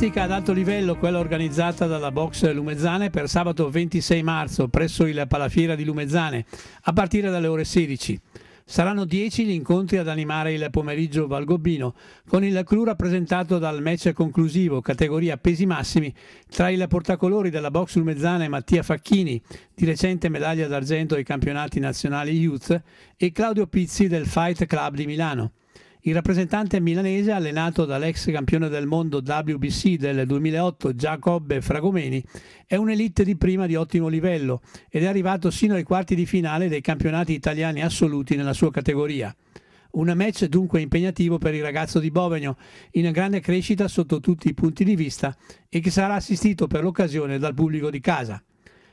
classifica ad alto livello, quella organizzata dalla Box Lumezzane per sabato 26 marzo presso il Palafiera di Lumezzane a partire dalle ore 16. Saranno 10 gli incontri ad animare il pomeriggio valgobbino, con il clou rappresentato dal match conclusivo categoria pesi massimi tra il portacolori della box lumezzana Mattia Facchini, di recente medaglia d'argento ai campionati nazionali youth, e Claudio Pizzi del Fight Club di Milano. Il rappresentante milanese, allenato dall'ex campione del mondo WBC del 2008 Giacobbe Fragomeni, è un'elite di prima di ottimo livello ed è arrivato sino ai quarti di finale dei campionati italiani assoluti nella sua categoria. Un match dunque impegnativo per il ragazzo di Bovegno, in grande crescita sotto tutti i punti di vista e che sarà assistito per l'occasione dal pubblico di casa.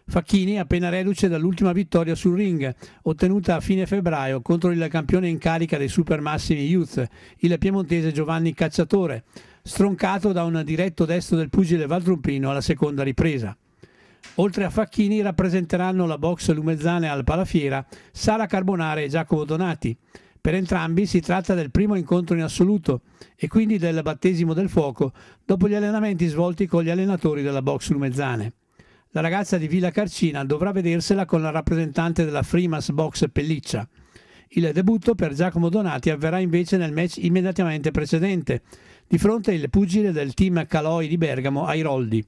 Facchini appena reduce dall'ultima vittoria sul ring, ottenuta a fine febbraio contro il campione in carica dei Supermassimi Youth, il piemontese Giovanni Cacciatore, stroncato da un diretto destro del pugile Valdrumpino alla seconda ripresa. Oltre a Facchini rappresenteranno la box lumezzane al Palafiera Sara Carbonare e Giacomo Donati. Per entrambi si tratta del primo incontro in assoluto e quindi del battesimo del fuoco dopo gli allenamenti svolti con gli allenatori della box lumezzane. La ragazza di Villa Carcina dovrà vedersela con la rappresentante della Freemas Box Pelliccia. Il debutto per Giacomo Donati avverrà invece nel match immediatamente precedente, di fronte al pugile del team Caloi di Bergamo, Airoldi.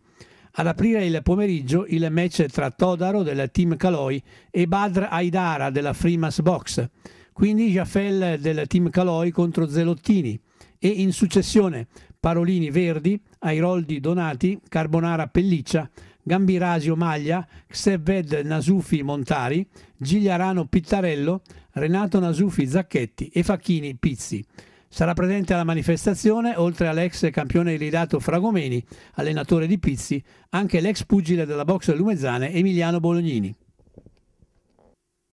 Ad aprire il pomeriggio il match tra Todaro del team Caloi e Badr Aidara della Freemas Box, quindi Jaffel del team Caloi contro Zelottini e in successione Parolini Verdi, Airoldi Donati, Carbonara Pelliccia Gambirasio Maglia, Xeved Nasufi Montari, Gigliarano Pittarello, Renato Nasufi Zacchetti e Facchini Pizzi. Sarà presente alla manifestazione, oltre all'ex campione iridato Fragomeni, allenatore di Pizzi, anche l'ex pugile della box Lumezzane Emiliano Bolognini.